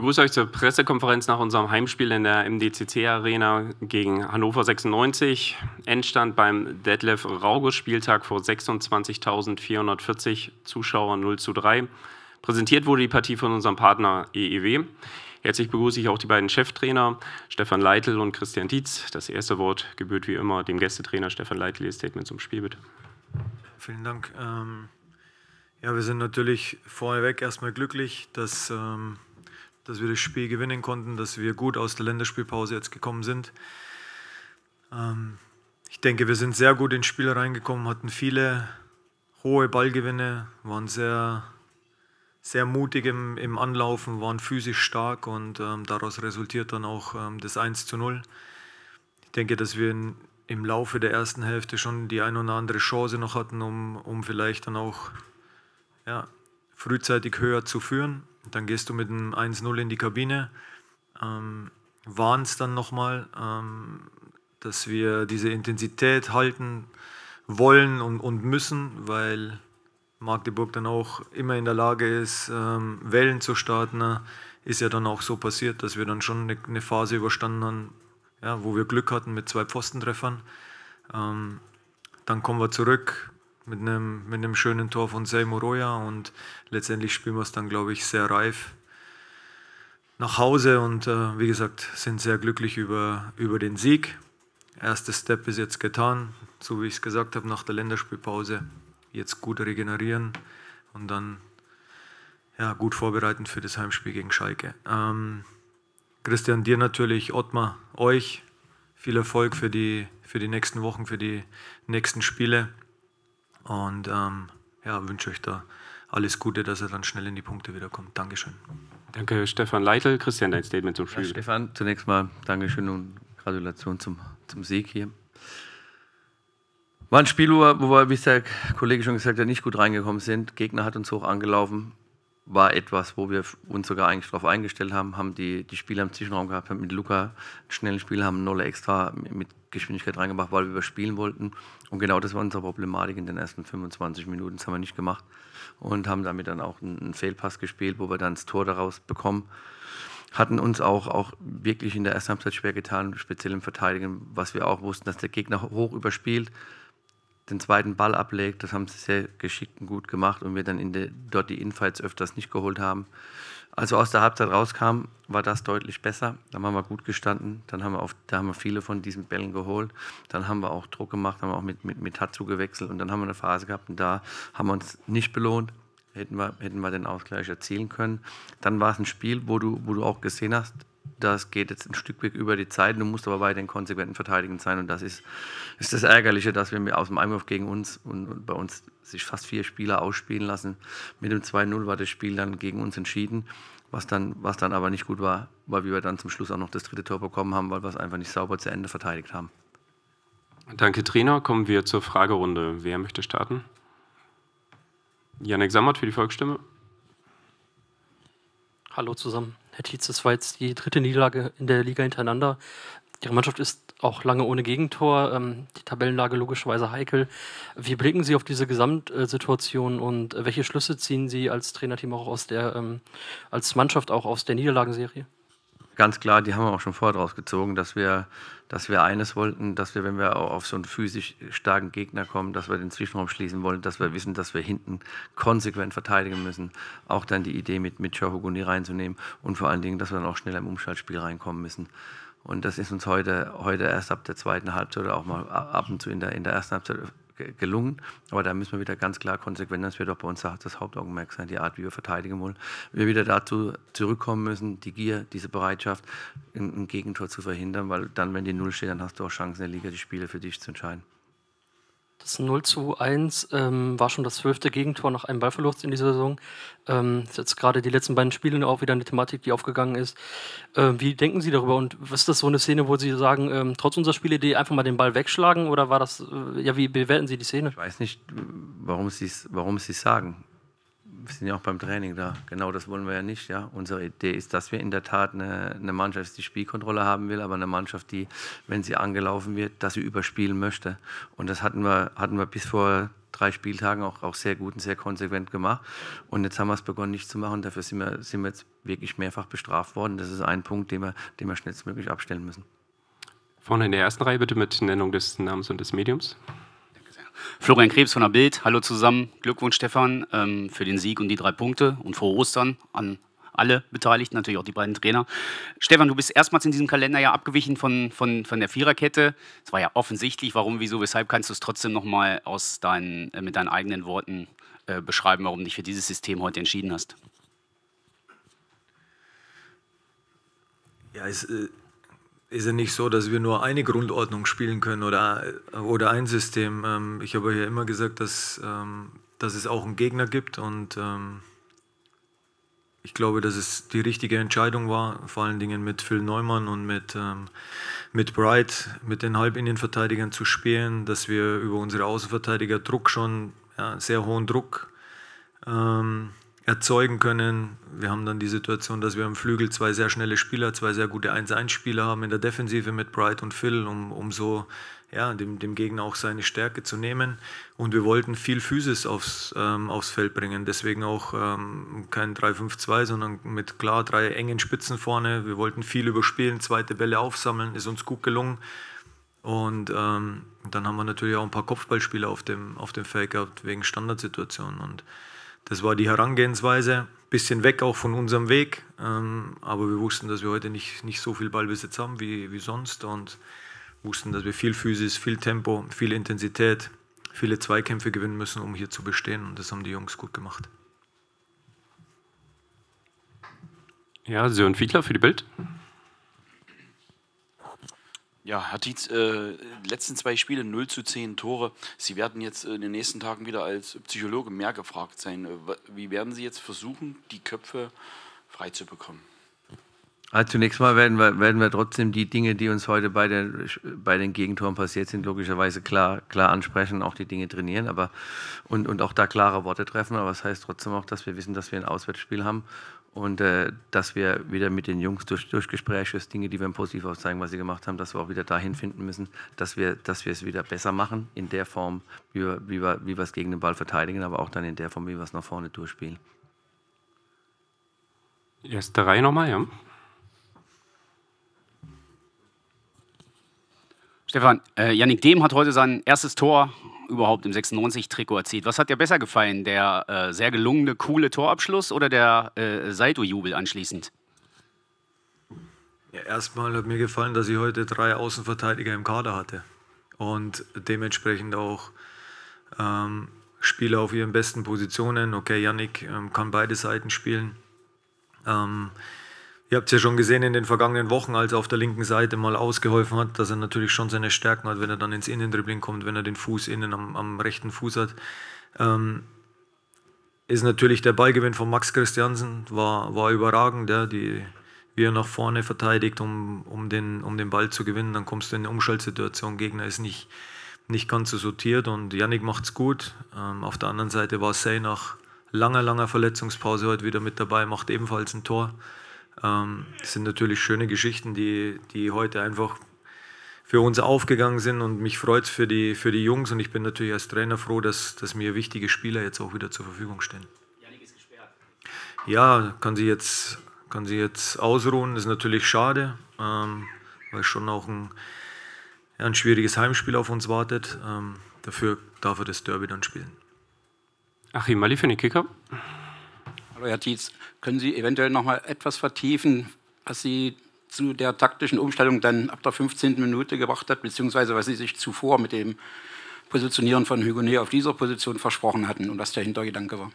begrüße euch zur Pressekonferenz nach unserem Heimspiel in der MDCC Arena gegen Hannover 96. Endstand beim Detlef Rauge Spieltag vor 26.440 Zuschauern 0 zu 3. Präsentiert wurde die Partie von unserem Partner EEW. Herzlich begrüße ich auch die beiden Cheftrainer Stefan Leitl und Christian Dietz. Das erste Wort gebührt wie immer dem Gästetrainer Stefan Leitl. Ihr Statement zum Spiel bitte. Vielen Dank. Ähm ja, wir sind natürlich vorneweg erstmal glücklich, dass ähm, dass wir das Spiel gewinnen konnten, dass wir gut aus der Länderspielpause jetzt gekommen sind. Ähm, ich denke, wir sind sehr gut ins Spiel reingekommen, hatten viele hohe Ballgewinne, waren sehr, sehr mutig im, im Anlaufen, waren physisch stark und ähm, daraus resultiert dann auch ähm, das 1 zu 0. Ich denke, dass wir in, im Laufe der ersten Hälfte schon die ein oder andere Chance noch hatten, um, um vielleicht dann auch ja, frühzeitig höher zu führen dann gehst du mit dem 1-0 in die Kabine, ähm, warnst dann nochmal, ähm, dass wir diese Intensität halten wollen und, und müssen, weil Magdeburg dann auch immer in der Lage ist, ähm, Wellen zu starten. Ist ja dann auch so passiert, dass wir dann schon eine, eine Phase überstanden haben, ja, wo wir Glück hatten mit zwei Pfostentreffern. Ähm, dann kommen wir zurück, mit einem, mit einem schönen Tor von Seymour Roya und letztendlich spielen wir es dann, glaube ich, sehr reif nach Hause und äh, wie gesagt, sind sehr glücklich über, über den Sieg. Erster Step ist jetzt getan, so wie ich es gesagt habe, nach der Länderspielpause. Jetzt gut regenerieren und dann ja, gut vorbereiten für das Heimspiel gegen Schalke. Ähm, Christian, dir natürlich, Ottmar, euch viel Erfolg für die, für die nächsten Wochen, für die nächsten Spiele. Und ähm, ja, wünsche euch da alles Gute, dass er dann schnell in die Punkte wiederkommt. Dankeschön. Danke, Stefan Leitl. Christian, dein Statement zum Spiel. Ja, Stefan, zunächst mal Dankeschön und Gratulation zum, zum Sieg hier. War ein Spiel, wo wir, wie es der Kollege schon gesagt hat, nicht gut reingekommen sind. Gegner hat uns hoch angelaufen war etwas, wo wir uns sogar eigentlich darauf eingestellt haben, haben die, die Spieler im Zwischenraum gehabt, haben mit Luca einen schnellen Spiel, haben Nolle extra mit Geschwindigkeit reingebracht, weil wir überspielen wollten. Und genau das war unsere Problematik in den ersten 25 Minuten, das haben wir nicht gemacht und haben damit dann auch einen Fehlpass gespielt, wo wir dann das Tor daraus bekommen. Hatten uns auch, auch wirklich in der ersten Halbzeit schwer getan, speziell im Verteidigen, was wir auch wussten, dass der Gegner hoch überspielt den zweiten Ball ablegt. Das haben sie sehr geschickt und gut gemacht und wir dann in de, dort die Infights öfters nicht geholt haben. Als wir aus der Halbzeit rauskamen, war das deutlich besser. Dann haben wir gut gestanden. Dann haben wir, auf, da haben wir viele von diesen Bällen geholt. Dann haben wir auch Druck gemacht, haben wir auch mit, mit, mit Hatsu gewechselt und dann haben wir eine Phase gehabt und da haben wir uns nicht belohnt. Hätten wir, hätten wir den Ausgleich erzielen können. Dann war es ein Spiel, wo du, wo du auch gesehen hast, das geht jetzt ein Stück weg über die Zeit. Du musst aber weiterhin konsequenten verteidigend sein. Und das ist, ist das Ärgerliche, dass wir aus dem Einwurf gegen uns und, und bei uns sich fast vier Spieler ausspielen lassen. Mit dem 2-0 war das Spiel dann gegen uns entschieden, was dann, was dann aber nicht gut war, weil wir dann zum Schluss auch noch das dritte Tor bekommen haben, weil wir es einfach nicht sauber zu Ende verteidigt haben. Danke, Trainer. Kommen wir zur Fragerunde. Wer möchte starten? Janik Sammert für die Volksstimme. Hallo zusammen. Herr Tietz, das war jetzt die dritte Niederlage in der Liga hintereinander. Ihre Mannschaft ist auch lange ohne Gegentor, ähm, die Tabellenlage logischerweise heikel. Wie blicken Sie auf diese Gesamtsituation und welche Schlüsse ziehen Sie als Trainerteam auch aus der, ähm, als Mannschaft auch aus der Niederlagenserie? ganz klar, die haben wir auch schon vorher draus gezogen, dass wir, dass wir eines wollten, dass wir, wenn wir auf so einen physisch starken Gegner kommen, dass wir den Zwischenraum schließen wollen, dass wir wissen, dass wir hinten konsequent verteidigen müssen. Auch dann die Idee mit, mit Chohoguni reinzunehmen und vor allen Dingen, dass wir dann auch schneller im Umschaltspiel reinkommen müssen. Und das ist uns heute, heute erst ab der zweiten Halbzeit oder auch mal ab und zu in der, in der ersten Halbzeit gelungen. Aber da müssen wir wieder ganz klar konsequent, das wird auch bei uns das Hauptaugenmerk sein, die Art, wie wir verteidigen wollen. Wir wieder dazu zurückkommen müssen, die Gier, diese Bereitschaft, ein Gegentor zu verhindern, weil dann, wenn die Null steht, dann hast du auch Chancen, in der Liga die Spiele für dich zu entscheiden. Das 0 zu 1 ähm, war schon das zwölfte Gegentor nach einem Ballverlust in dieser Saison. Ähm, ist jetzt gerade die letzten beiden Spiele auch wieder eine Thematik, die aufgegangen ist. Ähm, wie denken Sie darüber und ist das so eine Szene, wo Sie sagen, ähm, trotz unserer Spielidee einfach mal den Ball wegschlagen oder war das, äh, ja, wie bewerten Sie die Szene? Ich weiß nicht, warum Sie es warum Sie's sagen wir sind ja auch beim Training da. Genau das wollen wir ja nicht. Ja. Unsere Idee ist, dass wir in der Tat eine, eine Mannschaft, die Spielkontrolle haben will, aber eine Mannschaft, die, wenn sie angelaufen wird, dass sie überspielen möchte. Und das hatten wir, hatten wir bis vor drei Spieltagen auch, auch sehr gut und sehr konsequent gemacht. Und jetzt haben wir es begonnen, nicht zu machen. Dafür sind wir, sind wir jetzt wirklich mehrfach bestraft worden. Das ist ein Punkt, den wir, den wir schnellstmöglich abstellen müssen. Vorne in der ersten Reihe bitte mit Nennung des Namens und des Mediums. Florian Krebs von der Bild, hallo zusammen. Glückwunsch, Stefan, ähm, für den Sieg und die drei Punkte und frohe Ostern an alle Beteiligten, natürlich auch die beiden Trainer. Stefan, du bist erstmals in diesem Kalender ja abgewichen von, von, von der Viererkette. Es war ja offensichtlich, warum, wieso, weshalb kannst du es trotzdem nochmal aus äh, mit deinen eigenen Worten äh, beschreiben, warum du dich für dieses System heute entschieden hast? Ja, es, äh, ist ja nicht so, dass wir nur eine Grundordnung spielen können oder, oder ein System. Ähm, ich habe ja immer gesagt, dass, ähm, dass es auch einen Gegner gibt und ähm, ich glaube, dass es die richtige Entscheidung war, vor allen Dingen mit Phil Neumann und mit, ähm, mit Bright, mit den Halbinnenverteidigern zu spielen, dass wir über unsere Außenverteidiger Druck schon, ja, sehr hohen Druck ähm, erzeugen können. Wir haben dann die Situation, dass wir am Flügel zwei sehr schnelle Spieler, zwei sehr gute 1-1-Spieler haben in der Defensive mit Bright und Phil, um, um so ja, dem, dem Gegner auch seine Stärke zu nehmen. Und wir wollten viel Physis aufs, ähm, aufs Feld bringen. Deswegen auch ähm, kein 3-5-2, sondern mit klar drei engen Spitzen vorne. Wir wollten viel überspielen, zweite Bälle aufsammeln, ist uns gut gelungen. Und ähm, dann haben wir natürlich auch ein paar Kopfballspieler auf dem, auf dem Feld gehabt wegen Standardsituationen. Und das war die Herangehensweise. Bisschen weg auch von unserem Weg. Ähm, aber wir wussten, dass wir heute nicht, nicht so viel Ballbesitz haben wie, wie sonst und wussten, dass wir viel Physis, viel Tempo, viel Intensität, viele Zweikämpfe gewinnen müssen, um hier zu bestehen. Und das haben die Jungs gut gemacht. Ja, Sören Fiedler für die Bild. Ja, Herr Dietz, äh, letzten zwei Spiele 0 zu 10 Tore. Sie werden jetzt äh, in den nächsten Tagen wieder als Psychologe mehr gefragt sein. Äh, wie werden Sie jetzt versuchen, die Köpfe frei zu bekommen? Also zunächst mal werden wir, werden wir trotzdem die Dinge, die uns heute bei den, bei den Gegentoren passiert sind, logischerweise klar, klar ansprechen, auch die Dinge trainieren aber, und, und auch da klare Worte treffen. Aber es das heißt trotzdem auch, dass wir wissen, dass wir ein Auswärtsspiel haben und äh, dass wir wieder mit den Jungs durch, durch Gespräche, Dinge, die wir im Positiv aufzeigen, was sie gemacht haben, dass wir auch wieder dahin finden müssen, dass wir, dass wir es wieder besser machen, in der Form, wie wir, wie, wir, wie wir es gegen den Ball verteidigen, aber auch dann in der Form, wie wir es nach vorne durchspielen. Erste Reihe nochmal, ja. Stefan, äh, Yannick Dehm hat heute sein erstes Tor überhaupt im 96-Trikot erzielt. Was hat dir besser gefallen, der äh, sehr gelungene, coole Torabschluss oder der äh, Saito-Jubel anschließend? Ja, erstmal hat mir gefallen, dass ich heute drei Außenverteidiger im Kader hatte und dementsprechend auch ähm, Spieler auf ihren besten Positionen. Okay, Yannick ähm, kann beide Seiten spielen. Ähm, Ihr habt es ja schon gesehen in den vergangenen Wochen, als er auf der linken Seite mal ausgeholfen hat, dass er natürlich schon seine Stärken hat, wenn er dann ins Innendribbling kommt, wenn er den Fuß innen am, am rechten Fuß hat. Ähm, ist natürlich der Ballgewinn von Max Christiansen, war, war überragend, ja, die, wie er nach vorne verteidigt, um, um, den, um den Ball zu gewinnen. Dann kommst du in eine Umschaltsituation, Gegner ist nicht, nicht ganz so sortiert und Yannick macht es gut. Ähm, auf der anderen Seite war Say nach langer, langer Verletzungspause heute wieder mit dabei, macht ebenfalls ein Tor. Ähm, das sind natürlich schöne Geschichten, die, die heute einfach für uns aufgegangen sind und mich freut es für die, für die Jungs und ich bin natürlich als Trainer froh, dass, dass mir wichtige Spieler jetzt auch wieder zur Verfügung stehen. Janik ist gesperrt. Ja, kann sie jetzt, kann sie jetzt ausruhen, das ist natürlich schade, ähm, weil schon auch ein, ein schwieriges Heimspiel auf uns wartet. Ähm, dafür darf er das Derby dann spielen. Achim Mali für den Kicker. Hallo Herr Tietz, können Sie eventuell noch mal etwas vertiefen, was Sie zu der taktischen Umstellung dann ab der 15. Minute gebracht hat, beziehungsweise was Sie sich zuvor mit dem Positionieren von Hugonet auf dieser Position versprochen hatten und was der Hintergedanke war?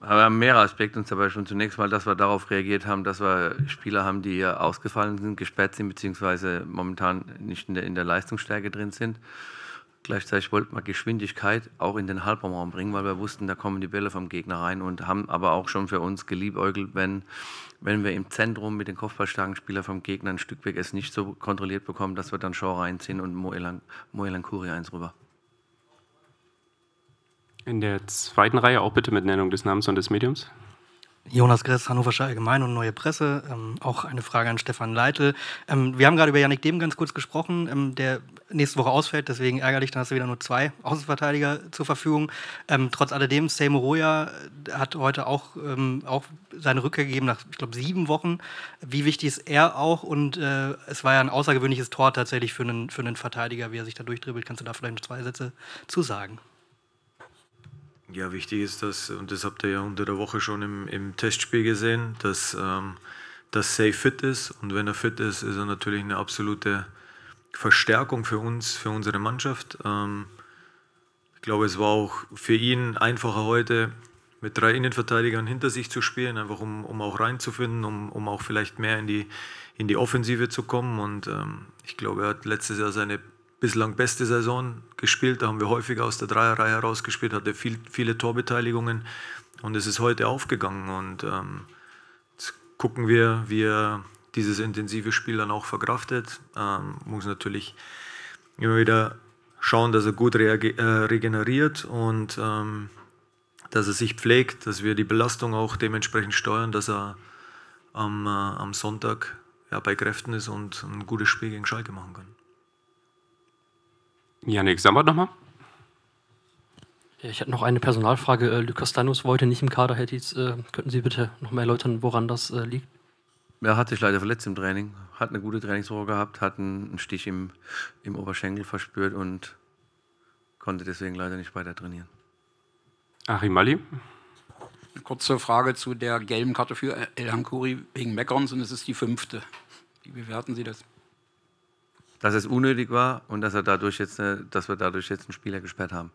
Wir haben mehrere Aspekte uns dabei schon zunächst mal, dass wir darauf reagiert haben, dass wir Spieler haben, die ausgefallen sind, gesperrt sind, beziehungsweise momentan nicht in der, in der Leistungsstärke drin sind. Gleichzeitig wollten wir Geschwindigkeit auch in den Halbraumraum bringen, weil wir wussten, da kommen die Bälle vom Gegner rein und haben aber auch schon für uns geliebäugelt, wenn, wenn wir im Zentrum mit den kopfballstarken Spielern vom Gegner ein Stück weg es nicht so kontrolliert bekommen, dass wir dann Shaw reinziehen und Moelan Kuri eins rüber. In der zweiten Reihe auch bitte mit Nennung des Namens und des Mediums. Jonas Gress, Hannoversche Allgemeine und Neue Presse. Ähm, auch eine Frage an Stefan Leitl. Ähm, wir haben gerade über Yannick Dem ganz kurz gesprochen, ähm, der nächste Woche ausfällt. Deswegen ärgerlich, dann hast du wieder nur zwei Außenverteidiger zur Verfügung. Ähm, trotz alledem, Seymour Roya äh, hat heute auch, ähm, auch seine Rückkehr gegeben nach, ich glaube, sieben Wochen. Wie wichtig ist er auch? Und äh, es war ja ein außergewöhnliches Tor tatsächlich für einen, für einen Verteidiger, wie er sich da durchdribbelt. Kannst du da vielleicht zwei Sätze zu sagen? Ja, wichtig ist das, und das habt ihr ja unter der Woche schon im, im Testspiel gesehen, dass, ähm, dass Say fit ist. Und wenn er fit ist, ist er natürlich eine absolute Verstärkung für uns, für unsere Mannschaft. Ähm, ich glaube, es war auch für ihn einfacher heute mit drei Innenverteidigern hinter sich zu spielen, einfach um, um auch reinzufinden, um, um auch vielleicht mehr in die, in die Offensive zu kommen. Und ähm, ich glaube, er hat letztes Jahr seine bislang beste Saison gespielt. Da haben wir häufiger aus der Dreierreihe herausgespielt, hatte viel, viele Torbeteiligungen und es ist heute aufgegangen. Und ähm, jetzt gucken wir, wie er dieses intensive Spiel dann auch verkraftet. Ähm, muss natürlich immer wieder schauen, dass er gut äh, regeneriert und ähm, dass er sich pflegt, dass wir die Belastung auch dementsprechend steuern, dass er am, äh, am Sonntag ja, bei Kräften ist und ein gutes Spiel gegen Schalke machen kann. Janik, sag mal nochmal. Ich habe noch eine Personalfrage. Äh, Lukas Danus war heute nicht im Kader. Hätte Dietz, äh, könnten Sie bitte nochmal erläutern, woran das äh, liegt? Er hat sich leider verletzt im Training, hat eine gute Trainingswoche gehabt, hat einen Stich im, im Oberschenkel verspürt und konnte deswegen leider nicht weiter trainieren. Achim Arimali? Eine kurze Frage zu der gelben Karte für El Hankuri wegen Meckerns und es ist die fünfte. Wie bewerten Sie das? dass es unnötig war und dass, er dadurch jetzt äh, dass wir dadurch jetzt einen Spieler gesperrt haben.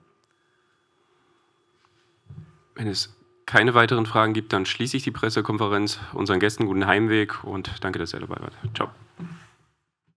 Wenn es keine weiteren Fragen gibt, dann schließe ich die Pressekonferenz. Unseren Gästen guten Heimweg und danke, dass ihr dabei wart. Ciao.